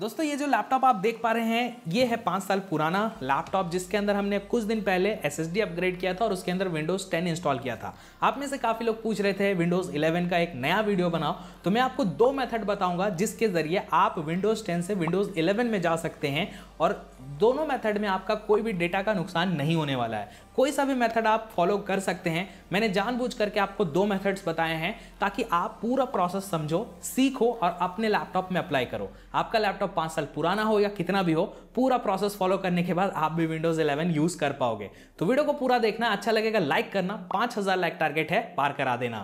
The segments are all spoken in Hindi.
दोस्तों ये जो लैपटॉप आप देख पा रहे हैं ये है पाँच साल पुराना लैपटॉप जिसके अंदर हमने कुछ दिन पहले एस अपग्रेड किया था और उसके अंदर विंडोज़ 10 इंस्टॉल किया था आप में से काफ़ी लोग पूछ रहे थे विंडोज़ 11 का एक नया वीडियो बनाओ तो मैं आपको दो मेथड बताऊंगा जिसके ज़रिए आप विंडोज़ 10 से विंडोज़ 11 में जा सकते हैं और दोनों मेथड में आपका कोई भी डेटा का नुकसान नहीं होने वाला है कोई सा भी मेथड आप फॉलो कर सकते हैं मैंने जानबूझ करके आपको दो मेथड्स बताए हैं ताकि आप पूरा प्रोसेस समझो सीखो और अपने लैपटॉप में अप्लाई करो आपका लैपटॉप पाँच साल पुराना हो या कितना भी हो पूरा प्रोसेस फॉलो करने के बाद आप भी विंडोज इलेवन यूज कर पाओगे तो वीडियो को पूरा देखना अच्छा लगेगा लाइक करना पाँच लाइक टारगेट है पार करा देना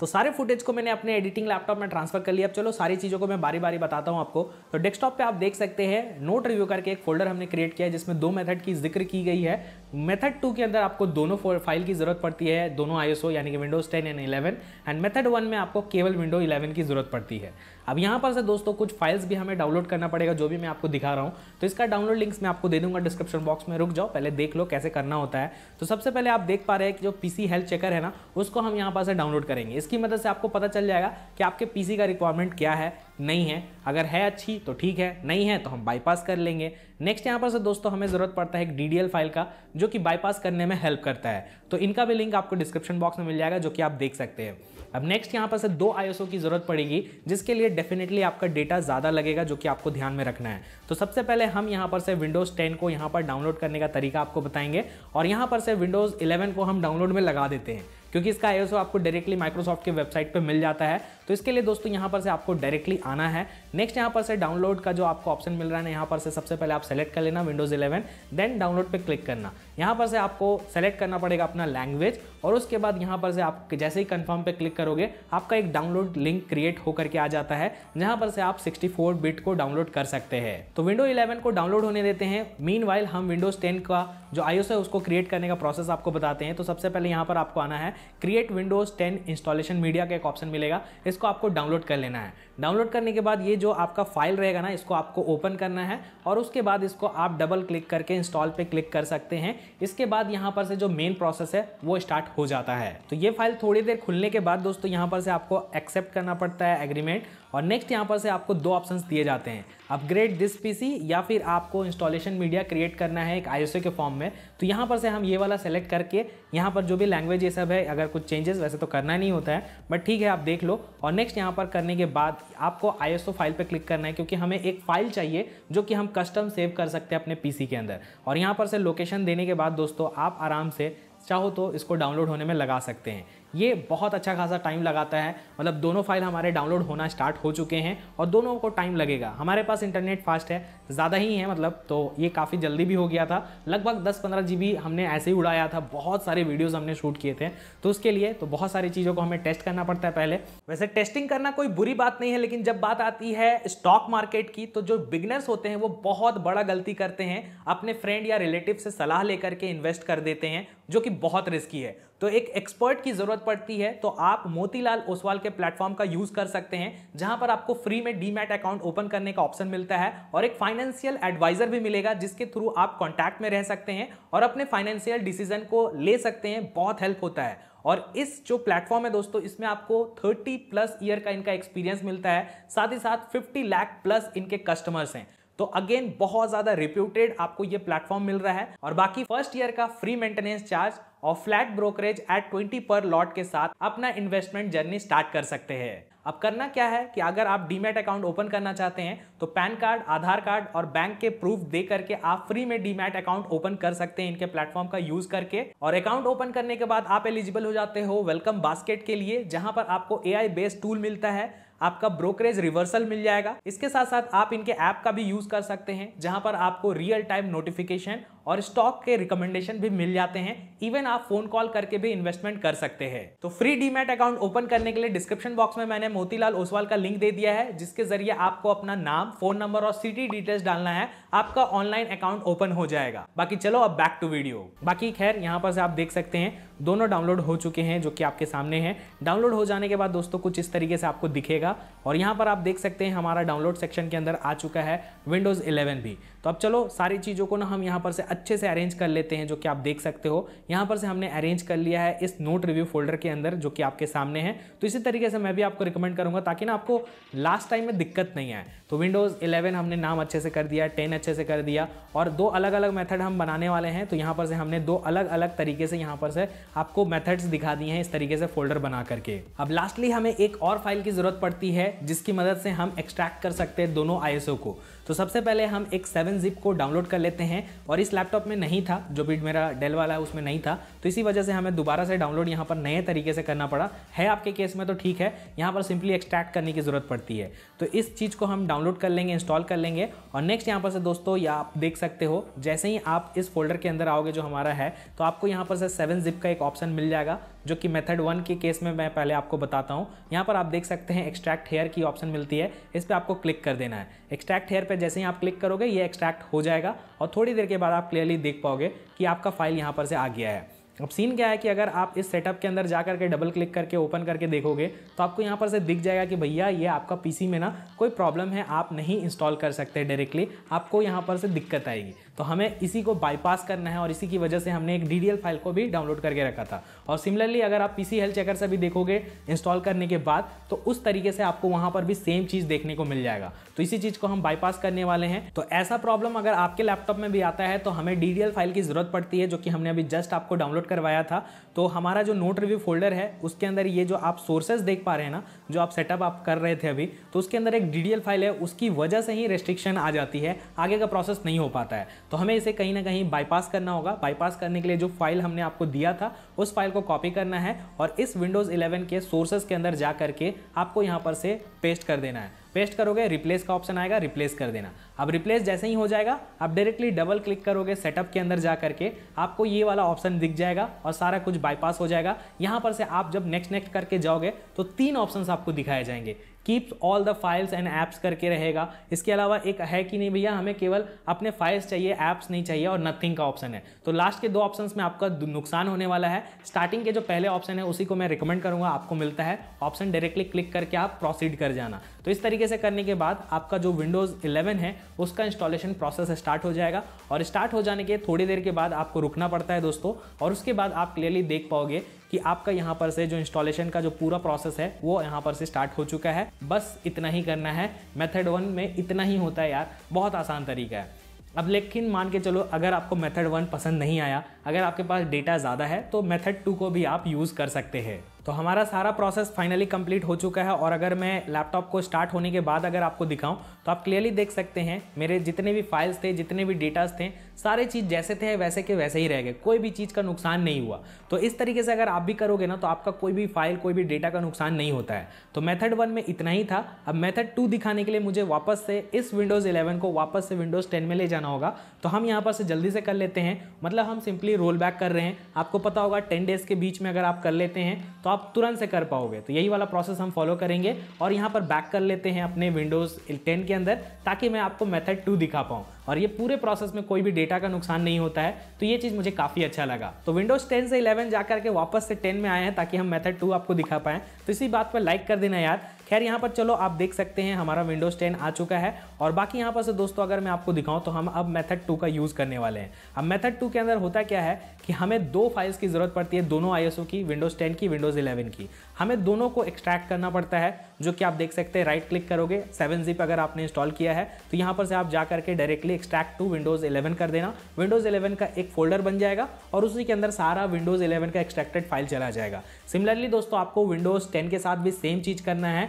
तो सारे फुटेज को मैंने अपने एडिटिंग लैपटॉप में ट्रांसफर कर लिया अब चलो सारी चीज़ों को मैं बारी बारी बताता हूँ आपको तो डेस्कटॉप पे आप देख सकते हैं नोट रिव्यू करके एक फोल्डर हमने क्रिएट किया है जिसमें दो मेथड की जिक्र की गई है मेथड टू के अंदर आपको दोनों फाइल की जरूरत पड़ती है दोनों आई यानी कि Windows ten and eleven and method one में आपको केवल विंडो इलेवन की जरूरत पड़ती है अब यहाँ पर से दोस्तों कुछ फाइल्स भी हमें डाउनलोड करना पड़ेगा जो भी मैं आपको दिखा रहा हूँ तो इसका डाउनलोड लिंक्स मैं आपको दे दूंगा डिस्क्रिप्शन बॉक्स में रुक जाओ पहले देख लो कैसे करना होता है तो सबसे पहले आप देख पा रहे हैं कि जो पीसी हेल्थ चेकर है ना उसको हम यहाँ पर से डाउनलोड करेंगे इसकी मदद से आपको पता चल जाएगा कि आपके पी का रिक्वायरमेंट क्या है नहीं है अगर है अच्छी तो ठीक है नहीं है तो हम बाईपास कर लेंगे नेक्स्ट यहाँ पर से दोस्तों हमें ज़रूरत पड़ता है एक डी फाइल का जो कि बाईपास करने में हेल्प करता है तो इनका भी लिंक आपको डिस्क्रिप्शन बॉक्स में मिल जाएगा जो कि आप देख सकते हैं अब नेक्स्ट यहाँ पर से दो आईएसओ की जरूरत पड़ेगी जिसके लिए डेफिनेटली आपका डेटा ज़्यादा लगेगा जो कि आपको ध्यान में रखना है तो सबसे पहले हम यहाँ पर से विंडोज़ टेन को यहाँ पर डाउनलोड करने का तरीका आपको बताएंगे और यहाँ पर से विंडोज़ इलेवन को हम डाउनलोड में लगा देते हैं क्योंकि इसका आईएसओ आपको डायरेक्टली माइक्रोसॉफ्ट के वेबसाइट पे मिल जाता है तो इसके लिए दोस्तों यहाँ पर से आपको डायरेक्टली आना है नेक्स्ट यहाँ पर से डाउनलोड का जो आपको ऑप्शन मिल रहा है ना यहाँ पर से सबसे पहले आप सेलेक्ट कर लेना विंडोज़ 11 देन डाउनलोड पे क्लिक करना यहाँ पर से आपको सेलेक्ट करना पड़ेगा अपना लैंग्वेज और उसके बाद यहाँ पर से आप जैसे ही कन्फर्म पे क्लिक करोगे आपका एक डाउनलोड लिंक क्रिएट होकर के आ जाता है जहाँ पर से आप 64 बिट को डाउनलोड कर सकते हैं तो विंडो 11 को डाउनलोड होने देते हैं मीन हम विंडोज टेन का जो आईओएस है उसको क्रिएट करने का प्रोसेस आपको बताते हैं तो सबसे पहले यहाँ पर आपको आना है create Windows ten installation media का एक ऑप्शन मिलेगा इसको आपको डाउनलोड कर लेना है डाउनलोड करने के बाद ये जो आपका फाइल रहेगा ना इसको आपको ओपन करना है और उसके बाद इसको आप डबल क्लिक करके इंस्टॉल पे क्लिक कर सकते हैं इसके बाद यहाँ पर से जो मेन प्रोसेस है वो स्टार्ट हो जाता है तो ये फाइल थोड़ी देर खुलने के बाद दोस्तों यहाँ पर से आपको एक्सेप्ट करना पड़ता है एग्रीमेंट और नेक्स्ट यहाँ पर से आपको दो ऑप्शन दिए जाते हैं अपग्रेड दिस पीसी या फिर आपको इंस्टॉलेशन मीडिया क्रिएट करना है एक आईएसओ के फॉर्म में तो यहाँ पर से हम ये वाला सेलेक्ट करके यहाँ पर जो भी लैंग्वेज ये सब है अगर कुछ चेंजेस वैसे तो करना नहीं होता है बट ठीक है आप देख लो और नेक्स्ट यहाँ पर करने के बाद आपको आई फाइल पर क्लिक करना है क्योंकि हमें एक फाइल चाहिए जो कि हम कस्टम सेव कर सकते हैं अपने पी के अंदर और यहाँ पर से लोकेशन देने के बाद दोस्तों आप आराम से चाहो तो इसको डाउनलोड होने में लगा सकते हैं ये बहुत अच्छा खासा टाइम लगाता है मतलब दोनों फाइल हमारे डाउनलोड होना स्टार्ट हो चुके हैं और दोनों को टाइम लगेगा हमारे पास इंटरनेट फास्ट है ज़्यादा ही है मतलब तो ये काफ़ी जल्दी भी हो गया था लगभग 10-15 जी हमने ऐसे ही उड़ाया था बहुत सारे वीडियोज़ हमने शूट किए थे तो उसके लिए तो बहुत सारी चीज़ों को हमें टेस्ट करना पड़ता है पहले वैसे टेस्टिंग करना कोई बुरी बात नहीं है लेकिन जब बात आती है स्टॉक मार्केट की तो जो बिगनर्स होते हैं वो बहुत बड़ा गलती करते हैं अपने फ्रेंड या रिलेटिव से सलाह लेकर के इन्वेस्ट कर देते हैं जो कि बहुत रिस्की है तो एक एक्सपर्ट की ज़रूरत पड़ती है तो आप मोतीलाल ओसवाल के प्लेटफॉर्म का यूज़ कर सकते हैं जहां पर आपको फ्री में डीमैट अकाउंट ओपन करने का ऑप्शन मिलता है और एक फाइनेंशियल एडवाइज़र भी मिलेगा जिसके थ्रू आप कॉन्टैक्ट में रह सकते हैं और अपने फाइनेंशियल डिसीजन को ले सकते हैं बहुत हेल्प होता है और इस जो प्लेटफॉर्म है दोस्तों इसमें आपको 30 प्लस ईयर का इनका एक्सपीरियंस मिलता है साथ ही साथ 50 लाख प्लस इनके कस्टमर्स हैं तो अगेन बहुत ज़्यादा रिप्यूटेड आपको ये प्लेटफॉर्म मिल रहा है और बाकी फर्स्ट ईयर का फ्री मेंटेनेंस चार्ज और flat brokerage at twenty per lot के साथ अपना इन्वेस्टमेंट जर्नी स्टार्ट कर सकते हैं अब करना क्या है कि अगर आप डीमैट अकाउंट ओपन करना चाहते हैं तो पैन कार्ड आधार कार्ड और बैंक के प्रूफ दे करके आप फ्री में डीमैट अकाउंट ओपन कर सकते हैं इनके प्लेटफॉर्म का यूज करके और अकाउंट ओपन करने के बाद आप एलिजिबल हो जाते हो वेलकम बास्केट के लिए जहां पर आपको ए बेस्ड टूल मिलता है आपका ब्रोकरेज रिवर्सल मिल जाएगा इसके साथ साथ आप इनके ऐप का भी यूज कर सकते हैं जहां पर आपको रियल टाइम नोटिफिकेशन और स्टॉक के रिकमेंडेशन भी मिल जाते हैं इवन आप फोन कॉल करके भी इन्वेस्टमेंट कर सकते हैं तो फ्री डीमेट अकाउंट ओपन करने के लिए डिस्क्रिप्शन बॉक्स में मैंने मोतीलाल ओसवाल का लिंक दे दिया है जिसके जरिए आपको अपना नाम फोन नंबर और सिटी डिटेल्स डालना है आपका ऑनलाइन अकाउंट ओपन हो जाएगा बाकी चलो अब बैक टू वीडियो बाकी खैर यहाँ पर आप देख सकते हैं दोनों डाउनलोड हो चुके हैं जो कि आपके सामने हैं डाउनलोड हो जाने के बाद दोस्तों कुछ इस तरीके से आपको दिखेगा और यहाँ पर आप देख सकते हैं हमारा डाउनलोड सेक्शन के अंदर आ चुका है विंडोज़ 11 भी तो अब चलो सारी चीज़ों को ना हम यहाँ पर से अच्छे से अरेंज कर लेते हैं जो कि आप देख सकते हो यहाँ पर से हमने अरेंज कर लिया है इस नोट रिव्यू फोल्डर के अंदर जो कि आपके सामने है तो इसी तरीके से मैं भी आपको रिकमेंड करूँगा ताकि ना आपको लास्ट टाइम में दिक्कत नहीं आए तो विंडोज़ इलेवन हमने नाम अच्छे से कर दिया टेन अच्छे से कर दिया और दो अलग अलग मैथड हम बनाने वाले हैं तो यहाँ पर से हमने दो अलग अलग तरीके से यहाँ पर से आपको मैथड्स दिखा दिए हैं इस तरीके से फोल्डर बना करके अब लास्टली हमें एक और फाइल की ज़रूरत पड़ती है जिसकी मदद से हम एक्सट्रैक्ट कर सकते हैं दोनों आई को तो सबसे पहले हम एक सेवन जिप को डाउनलोड कर लेते हैं और इस लैपटॉप में नहीं था जो भी मेरा डेल वाला है उसमें नहीं था तो इसी वजह से हमें दोबारा से डाउनलोड यहाँ पर नए तरीके से करना पड़ा है आपके केस में तो ठीक है यहाँ पर सिंपली एक्सट्रैक्ट करने की ज़रूरत पड़ती है तो इस चीज़ को हम डाउनलोड कर लेंगे इंस्टॉल कर लेंगे और नेक्स्ट यहाँ पर से दोस्तों या आप देख सकते हो जैसे ही आप इस फोल्डर के अंदर आओगे जो हमारा है तो आपको यहाँ पर से सेवन जिप का एक ऑप्शन मिल जाएगा जो कि मेथड वन के केस में मैं पहले आपको बताता हूँ यहाँ पर आप देख सकते हैं एक्सट्रैक्ट हेयर की ऑप्शन मिलती है इस पर आपको क्लिक कर देना है एक्सट्रैक्ट हेयर पर जैसे ही आप क्लिक करोगे ये एक्सट्रैक्ट हो जाएगा और थोड़ी देर के बाद आप क्लियरली देख पाओगे कि आपका फाइल यहाँ पर से आ गया है अब सीन क्या है कि अगर आप इस सेटअप के अंदर जा करके डबल क्लिक करके ओपन करके देखोगे तो आपको यहाँ पर से दिख जाएगा कि भैया ये आपका पीसी में ना कोई प्रॉब्लम है आप नहीं इंस्टॉल कर सकते डायरेक्टली आपको यहाँ पर से दिक्कत आएगी तो हमें इसी को बाईपास करना है और इसी की वजह से हमने एक डी फाइल को भी डाउनलोड करके रखा था और सिमिलरली अगर आप पी हेल्थ चेकर से भी देखोगे इंस्टॉल करने के बाद तो उस तरीके से आपको वहाँ पर भी सेम चीज़ देखने को मिल जाएगा तो इसी चीज़ को हम बाईपास करने वाले हैं तो ऐसा प्रॉब्लम अगर आपके लैपटॉप में भी आता है तो हमें डी फाइल की ज़रूरत पड़ती है जो कि हमने अभी जस्ट आपको डाउनलोड करवाया था तो हमारा जो नोट रिव्यू फोल्डर है उसके अंदर ये जो आप सोर्सेज देख पा रहे हैं ना जो आप सेटअप आप कर रहे थे अभी तो उसके अंदर एक डी फाइल है उसकी वजह से ही रेस्ट्रिक्शन आ जाती है आगे का प्रोसेस नहीं हो पाता है तो हमें इसे कहीं ना कहीं बाईपास करना होगा बाईपास करने के लिए जो फाइल हमने आपको दिया था उस फाइल को कॉपी करना है और इस विंडोज़ 11 के सोर्सेज के अंदर जा करके आपको यहाँ पर से पेस्ट कर देना है पेस्ट करोगे रिप्लेस का ऑप्शन आएगा रिप्लेस कर देना अब रिप्लेस जैसे ही हो जाएगा आप डायरेक्टली डबल क्लिक करोगे सेटअप के अंदर जा करके आपको ये वाला ऑप्शन दिख जाएगा और सारा कुछ बाईपास हो जाएगा यहाँ पर से आप जब नेक्स्ट नेक्स्ट करके जाओगे तो तीन ऑप्शन आपको दिखाए जाएंगे keeps all the files and apps करके रहेगा इसके अलावा एक है कि नहीं भैया हमें केवल अपने फाइल्स चाहिए ऐप्स नहीं चाहिए और नथिंग का ऑप्शन है तो लास्ट के दो ऑप्शन में आपका नुकसान होने वाला है स्टार्टिंग के जो पहले ऑप्शन है उसी को मैं रिकमेंड करूंगा आपको मिलता है ऑप्शन डायरेक्टली क्लिक करके आप प्रोसीड कर जाना तो इस तरीके से करने के बाद आपका जो विंडोज़ इलेवन है उसका इंस्टॉलेशन प्रोसेस स्टार्ट हो जाएगा और स्टार्ट हो जाने के थोड़ी देर के बाद आपको रुकना पड़ता है दोस्तों और उसके बाद आप क्लियरली देख पाओगे कि आपका यहाँ पर से जो इंस्टॉलेशन का जो पूरा प्रोसेस है वो यहाँ पर से स्टार्ट हो चुका है बस इतना ही करना है मेथड वन में इतना ही होता है यार बहुत आसान तरीका है अब लेकिन मान के चलो अगर आपको मेथड वन पसंद नहीं आया अगर आपके पास डेटा ज़्यादा है तो मेथड टू को भी आप यूज़ कर सकते हैं तो हमारा सारा प्रोसेस फाइनली कंप्लीट हो चुका है और अगर मैं लैपटॉप को स्टार्ट होने के बाद अगर आपको दिखाऊं तो आप क्लियरली देख सकते हैं मेरे जितने भी फाइल्स थे जितने भी डेटास थे सारे चीज़ जैसे थे वैसे के वैसे ही रह गए कोई भी चीज़ का नुकसान नहीं हुआ तो इस तरीके से अगर आप भी करोगे ना तो आपका कोई भी फाइल कोई भी डेटा का नुकसान नहीं होता है तो मेथड वन में इतना ही था अब मेथड टू दिखाने के लिए मुझे वापस से इस विंडोज़ इलेवन को वापस से विंडोज़ टेन में ले जाना होगा तो हम यहाँ पर से जल्दी से कर लेते हैं मतलब हम सिंपली रोल बैक कर रहे हैं आपको पता होगा टेन डेज़ के बीच में अगर आप कर लेते हैं तो आप आप तुरंत से कर पाओगे तो यही वाला प्रोसेस हम फॉलो करेंगे और यहाँ पर बैक कर लेते हैं अपने विंडोज़ टेन के अंदर ताकि मैं आपको मेथड टू दिखा पाऊँ और ये पूरे प्रोसेस में कोई भी डेटा का नुकसान नहीं होता है तो ये चीज़ मुझे काफ़ी अच्छा लगा तो विंडोज़ टेन से इलेवन जा करके वापस से टेन में आए हैं ताकि हम मैथड टू आपको दिखा पाएँ तो इसी बात पर लाइक कर देना यार खैर यहाँ पर चलो आप देख सकते हैं हमारा विंडोज टेन आ चुका है और बाकी यहाँ पर से दोस्तों अगर मैं आपको दिखाऊँ तो हम अब मैथड टू का यूज़ करने वाले हैं अब मैथड टू के अंदर होता क्या है कि हमें दो फाइल्स की ज़रूरत पड़ती है दोनों आई की विंडोज़ टेन की विंडोज़ इलेवन की हमें दोनों को एक्सट्रैक्ट करना पड़ता है जो कि आप देख सकते हैं राइट क्लिक करोगे सेवन जिप अगर आपने इंस्टॉल किया है तो यहाँ पर से आप जा करके directly extract to Windows eleven कर देना विंडोज़ इलेवन का एक फोल्डर बन जाएगा और उसी के अंदर सारा विंडोज़ इलेवन का एक्सट्रैक्टेड फाइल चला जाएगा सिमिलरली दोस्तों आपको विंडोज़ टेन के साथ भी सेम चीज़ करना है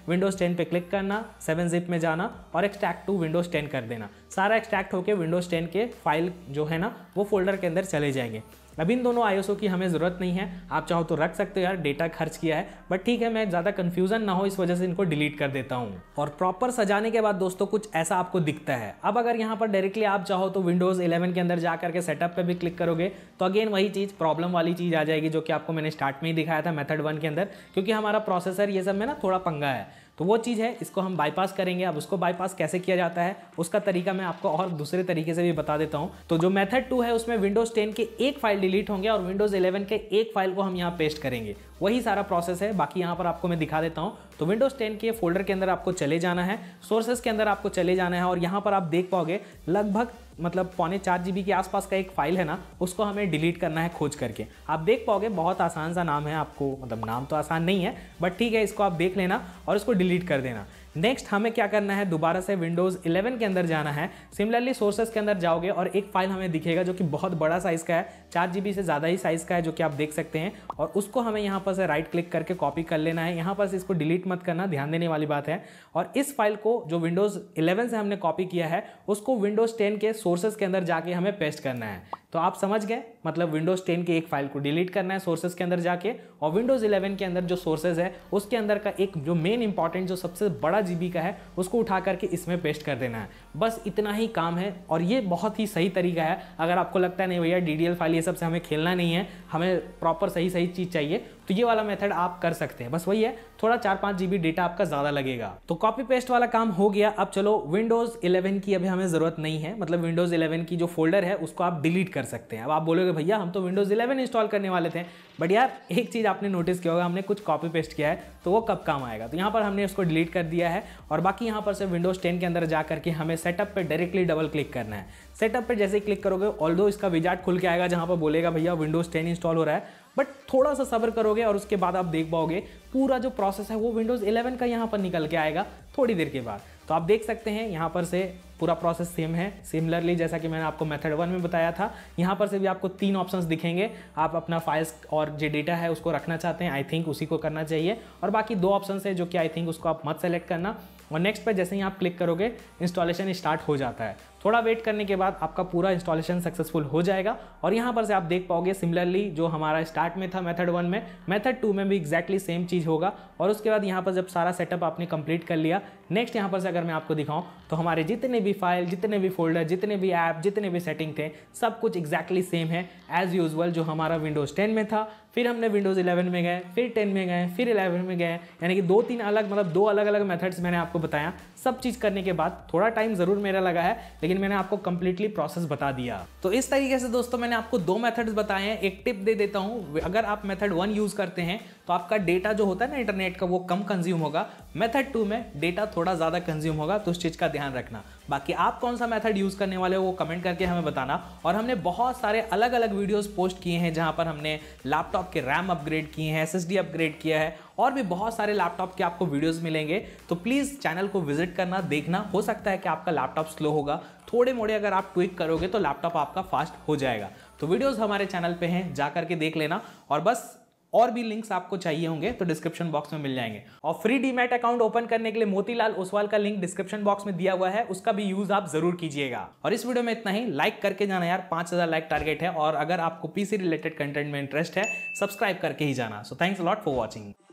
विंडोज़ टेन पर क्लिक करना सेवन जिप में जाना और एक्सट्रैक्ट टू विंडोज़ टेन कर देना सारा एक्सट्रैक्ट होकर विंडोज़ टेन के फाइल जो है ना वो फोल्डर के अंदर चले जाएंगे अब इन दोनों आई की हमें ज़रूरत नहीं है आप चाहो तो रख सकते हो यार डेटा खर्च किया है बट ठीक है मैं ज़्यादा कन्फ्यूजन ना हो इस वजह से इनको डिलीट कर देता हूँ और प्रॉपर सजाने के बाद दोस्तों कुछ ऐसा आपको दिखता है अब अगर यहाँ पर डायरेक्टली आप चाहो तो विंडोज़ 11 के अंदर जा करके सेटअप पर भी क्लिक करोगे तो अगेन वही चीज़ प्रॉब्लम वाली चीज़ आ जाएगी जो कि आपको मैंने स्टार्ट में ही दिखाया था मेथड वन के अंदर क्योंकि हमारा प्रोसेसर ये सब में ना थोड़ा पंगा है तो वो चीज़ है इसको हम बाईपास करेंगे अब उसको बाईपास कैसे किया जाता है उसका तरीका मैं आपको और दूसरे तरीके से भी बता देता हूँ तो जो मेथड टू है उसमें विंडोज़ टेन के एक फाइल डिलीट होंगे और विंडोज़ इलेवन के एक फाइल को हम यहाँ पेस्ट करेंगे वही सारा प्रोसेस है बाकी यहाँ पर आपको मैं दिखा देता हूँ तो विंडोज़ टेन के फोल्डर के अंदर आपको चले जाना है सोर्सेज के अंदर आपको चले जाना है और यहाँ पर आप देख पाओगे लगभग मतलब पौने चार जी के आसपास का एक फाइल है ना उसको हमें डिलीट करना है खोज करके आप देख पाओगे बहुत आसान सा नाम है आपको मतलब नाम तो आसान नहीं है बट ठीक है इसको आप देख लेना और इसको डिलीट कर देना नेक्स्ट हमें क्या करना है दोबारा से विंडोज़ 11 के अंदर जाना है सिमिलरली सोर्सेज के अंदर जाओगे और एक फाइल हमें दिखेगा जो कि बहुत बड़ा साइज़ का है चार जी से ज़्यादा ही साइज़ का है जो कि आप देख सकते हैं और उसको हमें यहाँ पर से राइट क्लिक करके कॉपी कर लेना है यहाँ पर से इसको डिलीट मत करना ध्यान देने वाली बात है और इस फाइल को जो विंडोज़ इलेवन से हमने कॉपी किया है उसको विंडोज़ टेन के सोर्सेज के अंदर जाके हमें पेस्ट करना है तो आप समझ गए मतलब विंडोज़ 10 की एक फाइल को डिलीट करना है सोर्सेज के अंदर जाके और विंडोज़ 11 के अंदर जो सोर्सेज है उसके अंदर का एक जो मेन इंपॉर्टेंट जो सबसे बड़ा जीबी का है उसको उठा करके इसमें पेस्ट कर देना है बस इतना ही काम है और ये बहुत ही सही तरीका है अगर आपको लगता है नहीं भैया डी फाइल ये सब से हमें खेलना नहीं है हमें प्रॉपर सही सही चीज़ चाहिए तो ये वाला मेथड आप कर सकते हैं बस वही है थोड़ा चार पाँच जी डेटा आपका ज़्यादा लगेगा तो कॉपी पेस्ट वाला काम हो गया अब चलो विंडोज़ इलेवन की अभी हमें ज़रूरत नहीं है मतलब विंडोज़ इलेवन की जो फोल्डर है उसको आप डिलीट कर सकते हैं अब आप बोलोगे भैया हम तो विंडोज़ इलेवन इंस्टॉल करने वाले थे बट यार एक चीज़ आपने नोटिस किया होगा हमने कुछ कॉपी पेस्ट किया है तो वो कब काम आएगा तो यहाँ पर हमने उसको डिलीट कर दिया है और बाकी यहाँ पर से विंडोज़ टेन के अंदर जा करके हमें सेटअप पे डायरेक्टली डबल क्लिक करना है सेटअप पे जैसे क्लिक करोगे ऑल इसका विजार्ट खुल के आएगा जहाँ पर बोलेगा भैया विंडोज़ टेन इंस्टॉल हो रहा है बट थोड़ा सा सबर करोगे और उसके बाद आप देख पाओगे पूरा जो प्रोसेस है वो विंडोज़ 11 का यहाँ पर निकल के आएगा थोड़ी देर के बाद तो आप देख सकते हैं यहाँ पर से पूरा प्रोसेस सेम है सिमिलरली जैसा कि मैंने आपको मेथड वन में बताया था यहाँ पर से भी आपको तीन ऑप्शंस दिखेंगे आप अपना फाइल्स और जो डेटा है उसको रखना चाहते हैं आई थिंक उसी को करना चाहिए और बाकी दो ऑप्शन है जो कि आई थिंक उसको आप मत सेलेक्ट करना और नेक्स्ट पर जैसे ही आप क्लिक करोगे इंस्टॉलेशन स्टार्ट हो जाता है थोड़ा वेट करने के बाद आपका पूरा इंस्टॉलेशन सक्सेसफुल हो जाएगा और यहाँ पर से आप देख पाओगे सिमिलरली जो हमारा स्टार्ट में था मेथड वन में मेथड टू में भी एक्जैक्टली सेम चीज़ होगा और उसके बाद यहाँ पर जब सारा सेटअप आपने कंप्लीट कर लिया नेक्स्ट यहाँ पर से अगर मैं आपको दिखाऊँ तो हमारे जितने भी फाइल जितने भी फोल्डर जितने भी ऐप जितने भी सेटिंग थे सब कुछ एक्जैक्टली सेम है एज़ यूजल जो हमारा विंडोज़ टेन में था फिर हमने विंडोज़ इलेवन में गए फिर टेन में गए फिर इलेवन में गए यानी कि दो तीन अलग मतलब दो अलग अलग मैथड्स मैंने आपको बताया सब चीज़ करने के बाद थोड़ा टाइम ज़रूर मेरा लगा है लेकिन मैंने आपको कंप्लीटली प्रोसेस बता दिया तो इस तरीके से दोस्तों मैंने आपको दो मेथड्स बताए हैं एक टिप दे देता हूं अगर आप मेथड वन यूज़ करते हैं तो आपका डेटा जो होता है ना इंटरनेट का वो कम कंज्यूम होगा मेथड टू में डेटा थोड़ा ज़्यादा कंज्यूम होगा तो उस चीज़ का ध्यान रखना बाकी आप कौन सा मेथड यूज़ करने वाले हो वो कमेंट करके हमें बताना और हमने बहुत सारे अलग अलग वीडियोस पोस्ट किए हैं जहाँ पर हमने लैपटॉप के रैम अपग्रेड किए हैं एस अपग्रेड किया है और भी बहुत सारे लैपटॉप के आपको वीडियोस मिलेंगे तो प्लीज़ चैनल को विजिट करना देखना हो सकता है कि आपका लैपटॉप स्लो होगा थोड़े मोड़े अगर आप ट्विक करोगे तो लैपटॉप आपका फास्ट हो जाएगा तो वीडियोस हमारे चैनल पे हैं जा करके देख लेना और बस और भी लिंक्स आपको चाहिए होंगे तो डिस्क्रिप्शन बॉक्स में मिल जाएंगे और फ्री डीमेट अकाउंट ओपन करने के लिए मोतीलाल ओसवाल का लिंक डिस्क्रिप्शन बॉक्स में दिया हुआ है उसका भी यूज आप जरूर कीजिएगा और इस वीडियो में इतना ही लाइक करके जाना यार पांच लाइक टारगेट है और अगर आपको पीसी रिलेटेड कंटेंट में इंटरेस्ट है सब्सक्राइब करके ही जाना so thanks lot for watching